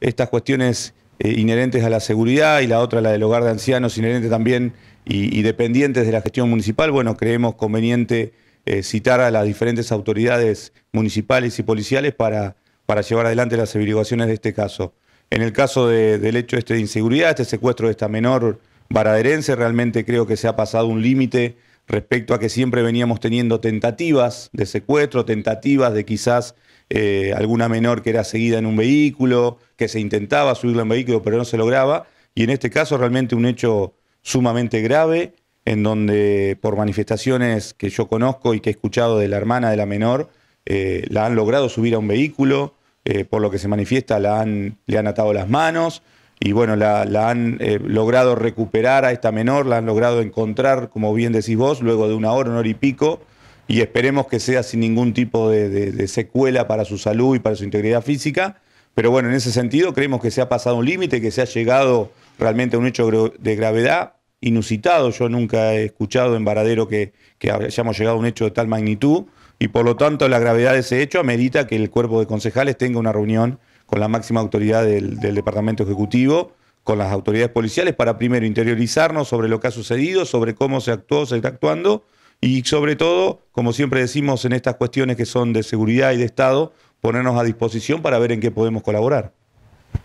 estas cuestiones eh, inherentes a la seguridad y la otra, la del hogar de ancianos, inherente también y, dependientes de la gestión municipal, bueno, creemos conveniente eh, citar a las diferentes autoridades municipales y policiales para, para llevar adelante las averiguaciones de este caso. En el caso del hecho este de inseguridad, este secuestro de esta menor baraderense, realmente creo que se ha pasado un límite respecto a que siempre veníamos teniendo tentativas de secuestro, tentativas de quizás eh, alguna menor que era seguida en un vehículo, que se intentaba subirla en vehículo pero no se lograba, y en este caso realmente un hecho sumamente grave, en donde por manifestaciones que yo conozco y que he escuchado de la hermana de la menor, eh, la han logrado subir a un vehículo, eh, por lo que se manifiesta la han, le han atado las manos, y bueno, la, han logrado recuperar a esta menor, la han logrado encontrar, como bien decís vos, luego de una hora, una hora y pico, y esperemos que sea sin ningún tipo de, secuela para su salud y para su integridad física. Pero bueno, en ese sentido creemos que se ha pasado un límite, que se ha llegado realmente a un hecho de gravedad inusitado. Yo nunca he escuchado en Varadero que, hayamos llegado a un hecho de tal magnitud y por lo tanto la gravedad de ese hecho amerita que el cuerpo de concejales tenga una reunión con la máxima autoridad del, del Departamento Ejecutivo con las autoridades policiales para primero interiorizarnos sobre lo que ha sucedido, sobre cómo se actuó, se está actuando y sobre todo, como siempre decimos en estas cuestiones que son de seguridad y de Estado, ponernos a disposición para ver en qué podemos colaborar.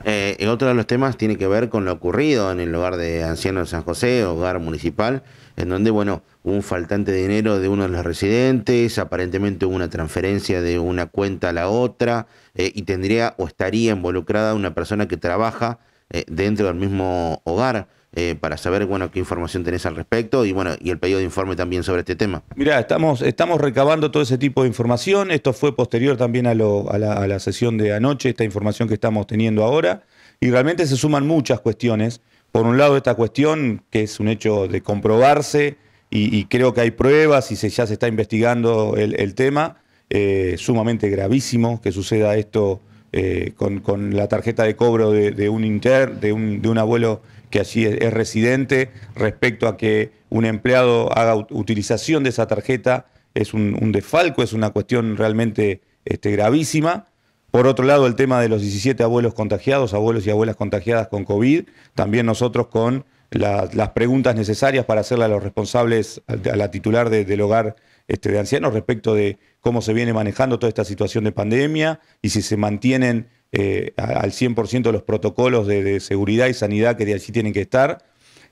Eh, otro de los temas tiene que ver con lo ocurrido en el hogar de ancianos de San José, hogar municipal, en donde, bueno, hubo un faltante de dinero de uno de los residentes, aparentemente hubo una transferencia de una cuenta a la otra, eh, y tendría o estaría involucrada una persona que trabaja eh, dentro del mismo hogar. Eh, para saber bueno, qué información tenés al respecto y, bueno, y el pedido de informe también sobre este tema. Mirá, estamos, estamos recabando todo ese tipo de información. Esto fue posterior también a, la, sesión de anoche, esta información que estamos teniendo ahora. Y realmente se suman muchas cuestiones. Por un lado, esta cuestión, que es un hecho de comprobarse, y, creo que hay pruebas y se, ya se está investigando el, tema, eh, sumamente gravísimo que suceda esto eh, con, la tarjeta de cobro de, un inter, de un, de un abuelo que allí es, residente, respecto a que un empleado haga utilización de esa tarjeta, es un, un desfalco, es una cuestión realmente este, gravísima. Por otro lado, el tema de los 17 abuelos contagiados, abuelos y abuelas contagiadas con COVID, también nosotros con las preguntas necesarias para hacerle a los responsables, a la titular del hogar este, de ancianos, respecto de cómo se viene manejando toda esta situación de pandemia y si se mantienen eh, al 100% de los protocolos de, seguridad y sanidad que de allí tienen que estar.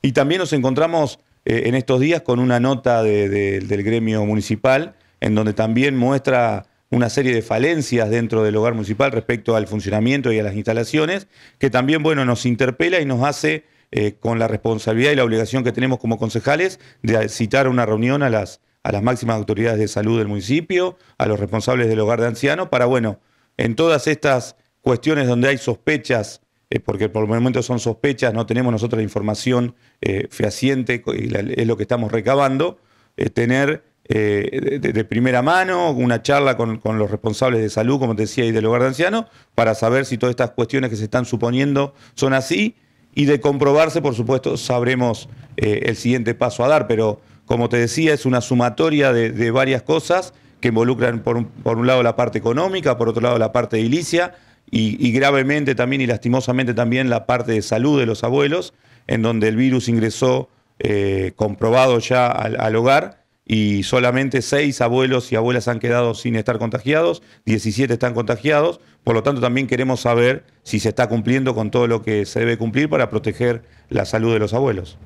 Y también nos encontramos eh, en estos días con una nota del gremio municipal, en donde también muestra una serie de falencias dentro del hogar municipal respecto al funcionamiento y a las instalaciones, que también bueno, nos interpela y nos hace eh, con la responsabilidad y la obligación que tenemos como concejales de citar una reunión a las, a las máximas autoridades de salud del municipio, a los responsables del hogar de ancianos, para, bueno, en todas estas cuestiones donde hay sospechas, eh, porque por el momento son sospechas, no tenemos nosotros la información eh, fehaciente, y es lo que estamos recabando, eh, tener de, primera mano una charla con, los responsables de salud, como te decía, y del hogar de ancianos, para saber si todas estas cuestiones que se están suponiendo son así, y de comprobarse, por supuesto, sabremos el siguiente paso a dar, pero como te decía, es una sumatoria de, varias cosas que involucran por un, por un, lado la parte económica, por otro lado la parte edilicia, y, gravemente también y lastimosamente también la parte de salud de los abuelos, en donde el virus ingresó eh, comprobado ya al, hogar y solamente seis abuelos y abuelas han quedado sin estar contagiados, 17 están contagiados, por lo tanto también queremos saber si se está cumpliendo con todo lo que se debe cumplir para proteger la salud de los abuelos.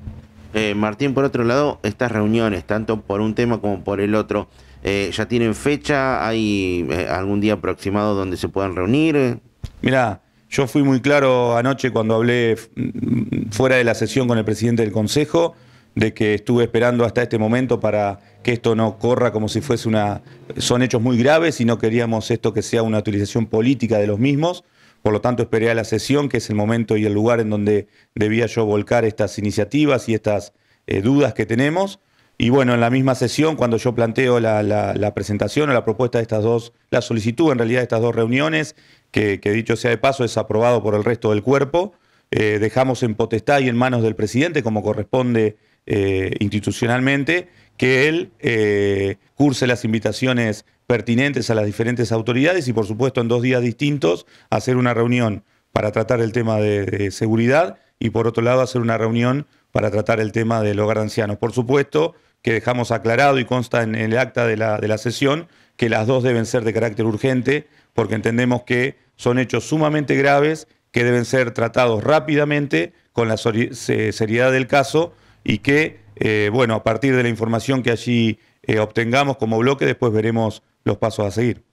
Eh, Martín, por otro lado, estas reuniones, tanto por un tema como por el otro, eh, ¿ya tienen fecha? ¿Hay eh, algún día aproximado donde se puedan reunir? Mira, yo fui muy claro anoche cuando hablé mm, fuera de la sesión con el presidente del Consejo de que estuve esperando hasta este momento para que esto no corra como si fuese una... Son hechos muy graves y no queríamos esto que sea una utilización política de los mismos. Por lo tanto, esperé a la sesión, que es el momento y el lugar en donde debía yo volcar estas iniciativas y estas eh, dudas que tenemos. Y bueno, en la misma sesión, cuando yo planteo la, presentación o la propuesta de estas dos, la solicitud en realidad de estas dos reuniones, que, dicho sea de paso es aprobado por el resto del cuerpo, eh, dejamos en potestad y en manos del presidente, como corresponde eh, institucionalmente, que él eh, curse las invitaciones pertinentes a las diferentes autoridades y, por supuesto, en dos días distintos, hacer una reunión para tratar el tema de, seguridad y, por otro lado, hacer una reunión para tratar el tema del hogar de ancianos. Por supuesto, que dejamos aclarado y consta en el acta de la, sesión, que las dos deben ser de carácter urgente, porque entendemos que son hechos sumamente graves que deben ser tratados rápidamente con la seriedad del caso y que, eh, bueno, a partir de la información que allí eh, obtengamos como bloque, después veremos los pasos a seguir.